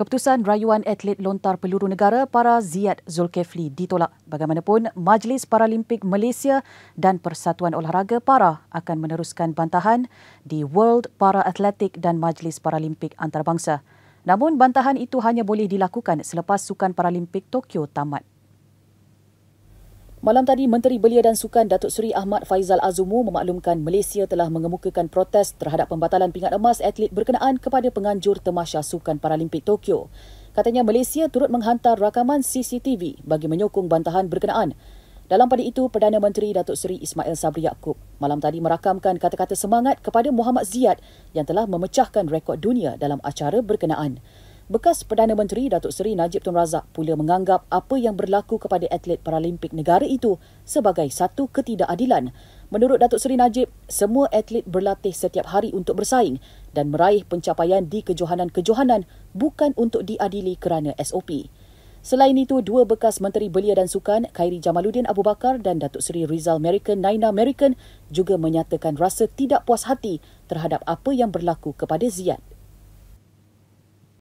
Keputusan rayuan atlet lontar peluru negara para Ziad Zulkifli ditolak. Bagaimanapun, Majlis Paralimpik Malaysia dan Persatuan Olahraga Para akan meneruskan bantahan di World Para Athletic dan Majlis Paralimpik Antarabangsa. Namun, bantahan itu hanya boleh dilakukan selepas Sukan Paralimpik Tokyo tamat. Malam tadi, Menteri Belia dan Sukan Datuk Seri Ahmad Faizal Azumu memaklumkan Malaysia telah mengemukakan protes terhadap pembatalan pingat emas atlet berkenaan kepada penganjur temasya Sukan Paralimpik Tokyo. Katanya Malaysia turut menghantar rakaman CCTV bagi menyokong bantahan berkenaan. Dalam pada itu, Perdana Menteri Datuk Seri Ismail Sabri Yaakob malam tadi merakamkan kata-kata semangat kepada Muhammad Ziyad yang telah memecahkan rekod dunia dalam acara berkenaan. Bekas Perdana Menteri Datuk Seri Najib Tun Razak pula menganggap apa yang berlaku kepada atlet Paralimpik negara itu sebagai satu ketidakadilan. Menurut Datuk Seri Najib, semua atlet berlatih setiap hari untuk bersaing dan meraih pencapaian di kejohanan-kejohanan bukan untuk diadili kerana SOP. Selain itu, dua bekas Menteri Belia dan Sukan, Khairi Jamaluddin Abu Bakar dan Datuk Seri Rizal Merican Naina Merican juga menyatakan rasa tidak puas hati terhadap apa yang berlaku kepada Ziad.